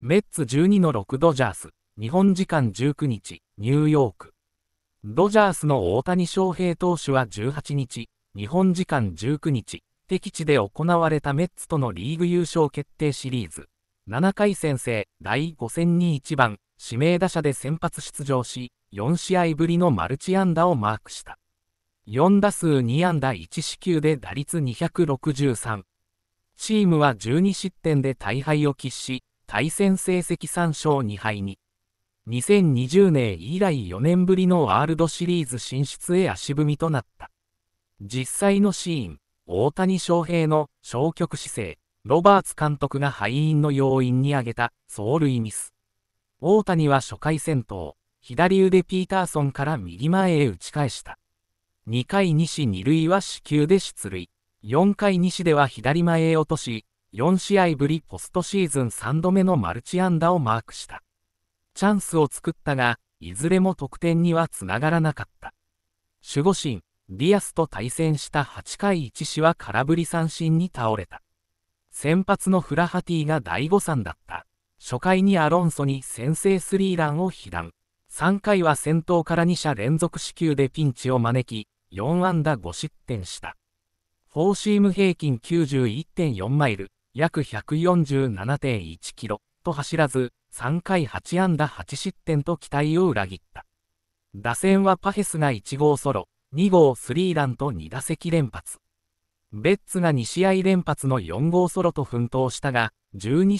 メッツ12の6ドジャース、日本時間19日、ニューヨーク。ドジャースの大谷翔平投手は18日、日本時間19日、敵地で行われたメッツとのリーグ優勝決定シリーズ。7回先制、第5戦に1番、指名打者で先発出場し、4試合ぶりのマルチ安打をマークした。4打数2安打1四球で打率263。チームは12失点で大敗を喫し、対戦成績3勝2敗に。2020年以来4年ぶりのワールドシリーズ進出へ足踏みとなった。実際のシーン、大谷翔平の消極姿勢、ロバーツ監督が敗因の要因に挙げた走塁ミス。大谷は初回戦闘、左腕ピーターソンから右前へ打ち返した。2回西2塁は死球で出塁。4回西では左前へ落とし、4試合ぶりポストシーズン3度目のマルチ安打をマークした。チャンスを作ったが、いずれも得点にはつながらなかった。守護神、ディアスと対戦した8回1死は空振り三振に倒れた。先発のフラハティが第5三だった。初回にアロンソに先制スリーランを被弾。3回は先頭から2者連続死球でピンチを招き、4安打5失点した。フォーシーム平均91.4マイル、約147.1キロと走らず、3回8安打8失点と期待を裏切った。打線はパヘスが1号ソロ、2号スリーランと2打席連発。ベッツが2試合連発の4号ソロと奮闘したが、12